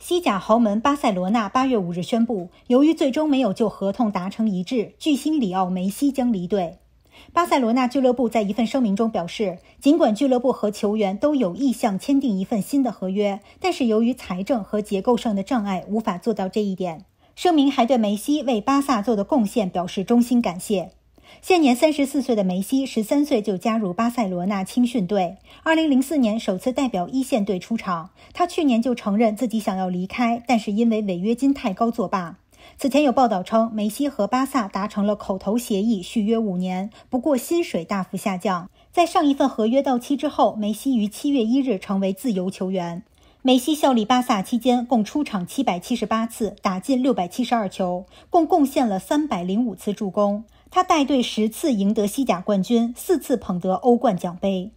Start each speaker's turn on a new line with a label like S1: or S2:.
S1: 西甲豪门巴塞罗那八月五日宣布，由于最终没有就合同达成一致，巨星里奥梅西将离队。巴塞罗那俱乐部在一份声明中表示，尽管俱乐部和球员都有意向签订一份新的合约，但是由于财政和结构上的障碍，无法做到这一点。声明还对梅西为巴萨做的贡献表示衷心感谢。现年三十四岁的梅西，十三岁就加入巴塞罗那青训队，二零零四年首次代表一线队出场。他去年就承认自己想要离开，但是因为违约金太高作罢。此前有报道称，梅西和巴萨达成了口头协议，续约五年，不过薪水大幅下降。在上一份合约到期之后，梅西于七月一日成为自由球员。梅西效力巴萨期间，共出场七百七十八次，打进六百七十二球，共贡献了三百零五次助攻。他带队十次赢得西甲冠军，四次捧得欧冠奖杯。